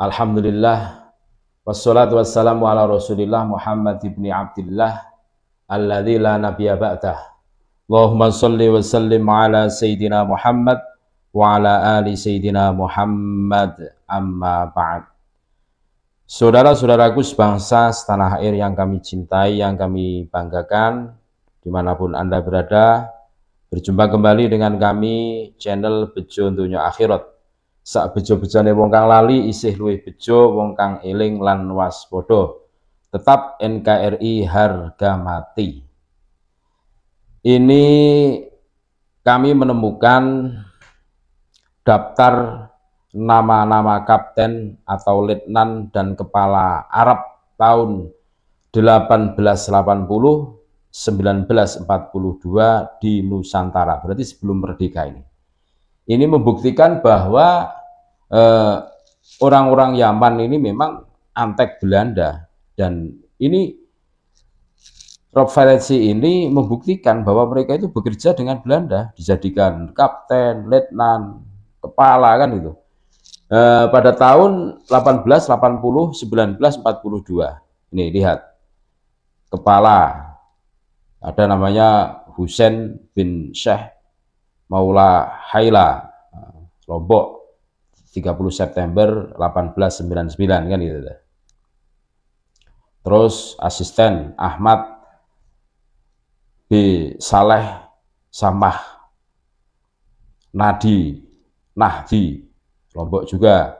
Alhamdulillah wassalatu wassalamu ala Rasulillah Muhammad ibn Abdullah Alladhi la nabiya ba'dah. Allahumma salli wa sallim ala sayyidina Muhammad wa ala ali sayyidina Muhammad amma ba'd. Saudara-saudaraku sebangsa setanah air yang kami cintai, yang kami banggakan, dimanapun Anda berada, berjumpa kembali dengan kami channel Bejo Dunia Akhirat sak bejo bejane wong kang lali isih luwih bejo wong kang eling lan waspada tetap NKRI harga mati ini kami menemukan daftar nama-nama kapten atau letnan dan kepala Arab tahun 1880 1942 di Nusantara berarti sebelum merdeka ini ini membuktikan bahwa Eh, orang-orang eh, Yaman ini memang antek Belanda dan ini Rob Valensi ini membuktikan bahwa mereka itu bekerja dengan Belanda, dijadikan kapten, letnan, kepala kan itu. Eh, pada tahun 1880 1942. Ini lihat. Kepala ada namanya Hussein bin Syekh Maula Haila Lombok 30 September 1899 kan gitu Terus asisten Ahmad B. Saleh Samah Nadi Nahdi Lombok juga.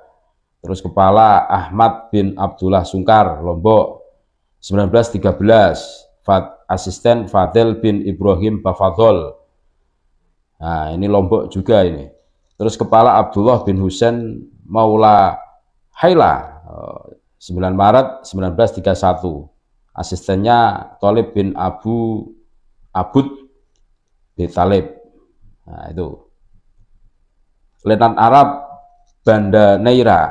Terus kepala Ahmad bin Abdullah Sungkar Lombok 1913. Fat, asisten Fadel bin Ibrahim Bafadol. Nah, ini Lombok juga ini. Terus kepala Abdullah bin Husain Maula Haila 9 eh, Maret 1931. Asistennya Tolib bin Abu Abud bin Talib. Nah, itu. Letnan Arab Banda Neira.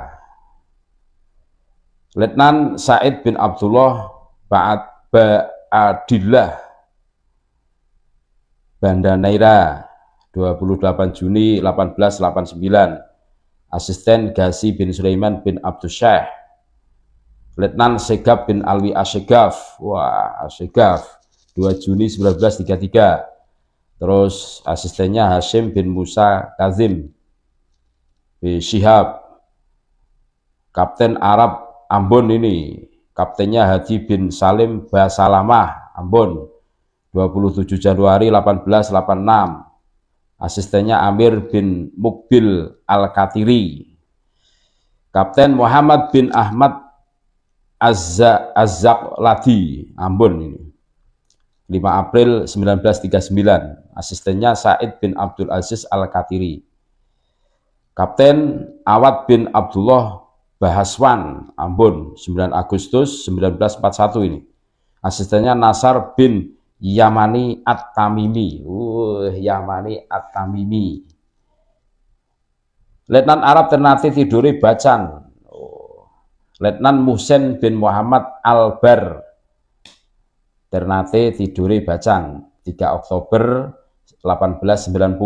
Letnan Said bin Abdullah Ba'ad Ba'adillah Banda Neira 28 Juni 1889 asisten gasi bin Sulaiman bin Abdul Syekh Letnan Segaf bin Alwi Asegaf wah Asegaf 2 Juni 1933 terus asistennya Hashim bin Musa Kazim bin Syihab Kapten Arab Ambon ini kaptennya Haji bin Salim Basalamah Ambon 27 Januari 1886 asistennya Amir bin Mukbil Al-Katiri, Kapten Muhammad bin Ahmad Azza Azzak Ladi, Ambon ini. 5 April 1939, asistennya Said bin Abdul Aziz Al-Katiri. Kapten Awad bin Abdullah Bahaswan, Ambon, 9 Agustus 1941 ini. Asistennya Nasar bin Yamani At-Tamimi. Uh, Yamani At-Tamimi. Letnan Arab Ternate tiduri Bacan. Oh. Letnan Musen bin Muhammad Albar. Ternate tiduri Bacan. 3 Oktober 1890.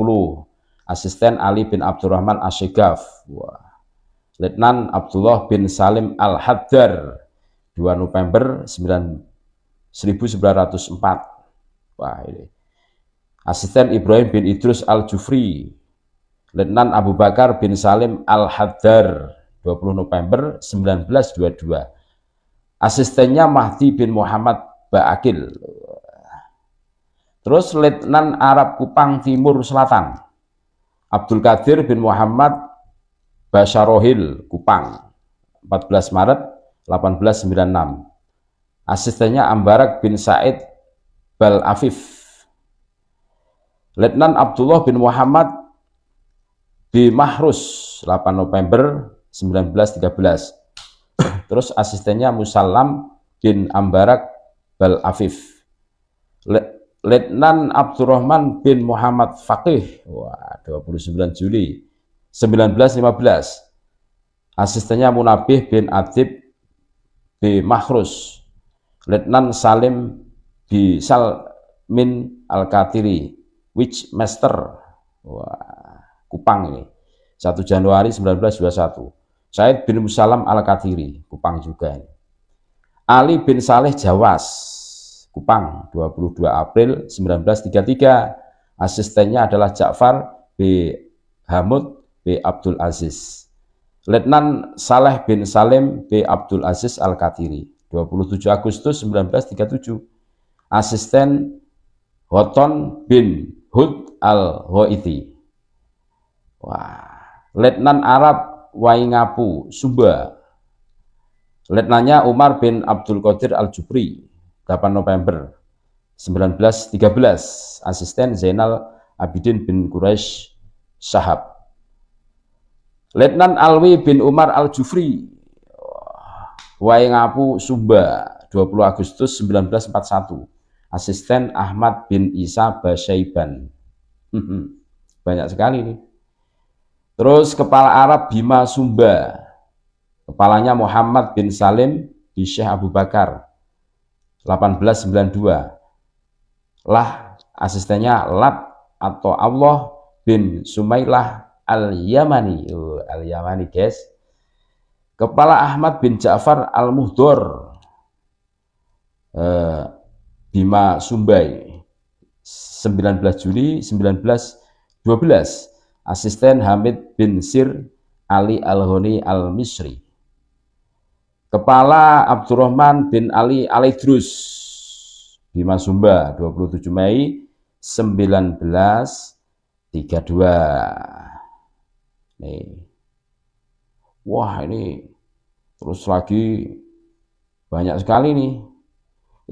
Asisten Ali bin Abdurrahman Asyikaf Wah. Letnan Abdullah bin Salim Al-Haddar. 2 November ratus 1904 ini. Asisten Ibrahim bin Idrus Al-Jufri, Letnan Abu Bakar bin Salim Al-Haddar, 20 November 1922. Asistennya Mahdi bin Muhammad Ba'akil. Terus Letnan Arab Kupang Timur Selatan, Abdul Qadir bin Muhammad Basharohil Kupang, 14 Maret 1896. Asistennya Ambarak bin Said Bal Afif. Letnan Abdullah bin Muhammad di Mahrus 8 November 1913. Terus asistennya Musalam bin Ambarak Bal Afif. Letnan Abdurrahman bin Muhammad Faqih. Wah, 29 Juli 1915. Asistennya Munabih bin Adib B. Mahrus. Letnan Salim di sal min al katiri which master wah kupang ini 1 Januari 1921 Said bin Musalam al katiri kupang juga ini Ali bin Saleh Jawas Kupang 22 April 1933 asistennya adalah Ja'far B. Hamud B. Abdul Aziz Letnan Saleh bin Salim B. Abdul Aziz Al-Katiri 27 Agustus 1937 asisten Hoton bin Hud al Hoiti. Wah, Letnan Arab Waingapu, Sumba. Letnannya Umar bin Abdul Qadir al Jubri, 8 November 1913, asisten Zainal Abidin bin Quraisy Sahab. Letnan Alwi bin Umar al Jufri, Waingapu, Sumba, 20 Agustus 1941 asisten Ahmad bin Isa Basyaiban. Banyak sekali nih. Terus kepala Arab Bima Sumba. Kepalanya Muhammad bin Salim di Syekh Abu Bakar 1892. Lah asistennya Lat atau Allah bin Sumailah Al-Yamani. Oh, Al-Yamani, guys. Kepala Ahmad bin Ja'far al muhdur Eh, Bima Sumbai 19 Juli 1912 asisten Hamid bin Sir Ali Al-Honi Al-Misri Kepala Abdurrahman bin Ali Alidrus, Bima Sumba 27 Mei 1932 nih wah ini terus lagi banyak sekali nih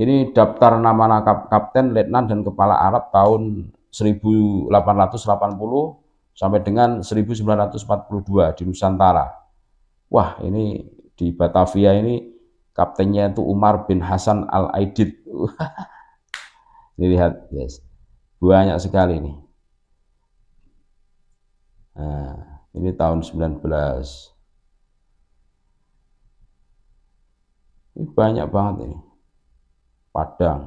ini daftar nama nama kapten, letnan dan kepala Arab tahun 1880 sampai dengan 1942 di Nusantara. Wah, ini di Batavia ini kaptennya itu Umar bin Hasan Al Aidid. ini Lihat, yes. Banyak sekali ini. Nah, ini tahun 19 ini banyak banget ini. Padang.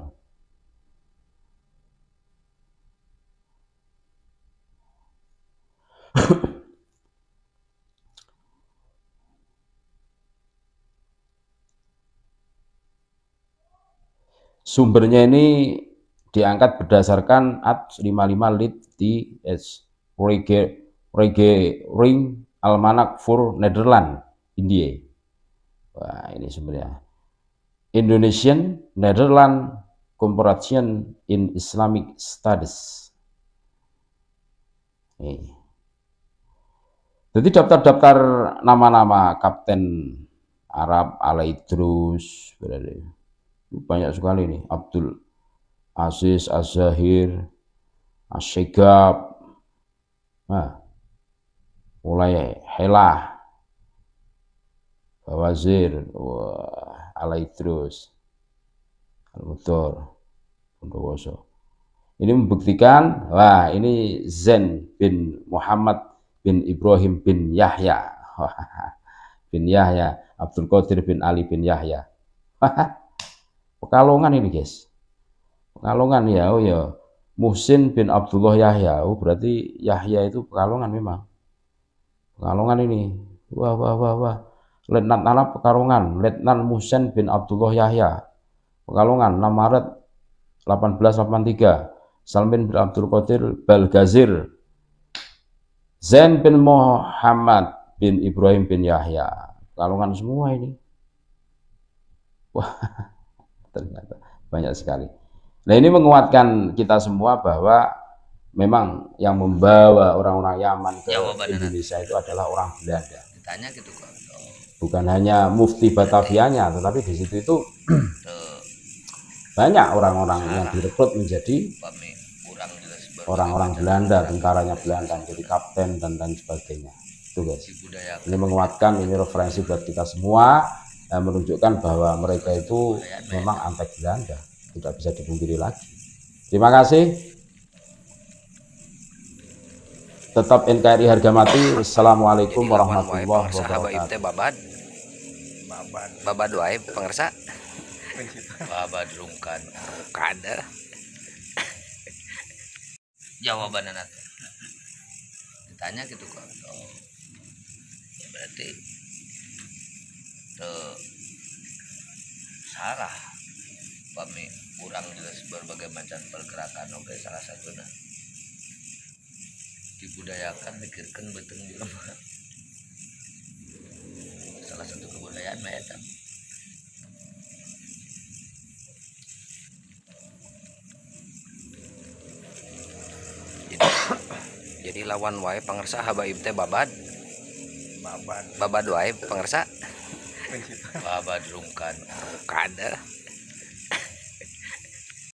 Sumbernya ini diangkat berdasarkan at 55 lit di s Rege, Rege Ring Almanak for Nederland India. Wah, ini sumbernya. Indonesian Netherlands Comparison in Islamic Studies. Ini. Jadi daftar-daftar nama-nama Kapten Arab, Alaidrus, banyak sekali nih. Abdul Aziz, Azahir, Asyikab nah, mulai Helah, Bawazir, wah, alai terus Al-Mudhor ini membuktikan wah ini Zen bin Muhammad bin Ibrahim bin Yahya bin Yahya Abdul Qadir bin Ali bin Yahya Pekalongan ini guys Pekalongan ya oh ya Muhsin bin Abdullah Yahya oh berarti Yahya itu Pekalongan memang Pekalongan ini wah wah wah wah Letnan Arab Pekalongan, Letnan Musen bin Abdullah Yahya, Pekalongan, 6 Maret 1883, Salmin bin Abdul Qadir Balgazir, Zain bin Muhammad bin Ibrahim bin Yahya, Pekalongan semua ini. Wah, ternyata banyak sekali. Nah ini menguatkan kita semua bahwa memang yang membawa orang-orang Yaman ke Indonesia itu adalah orang Belanda. Ditanya gitu kok bukan hanya mufti Batavianya tetapi di situ itu banyak orang-orang yang direkrut menjadi orang-orang Belanda, tentaranya Belanda jadi kapten dan dan sebagainya. Itu guys. Ini menguatkan ini referensi buat kita semua dan eh, menunjukkan bahwa mereka itu memang antek Belanda, tidak bisa dipungkiri lagi. Terima kasih. Tetap NKRI harga mati. Assalamualaikum warahmatullahi wabarakatuh dua ya pengersa Baba rungkan kada jawaban anak ditanya gitu kan. oh. ya berarti tuh eh, salah pami kurang jelas berbagai macam pergerakan oke salah satu satunya dibudayakan pikirkan betul. di ayan jadi, jadi lawan wae pangersa habaib teh babad babad babad wae pangersa babad rungkan rungkan eh.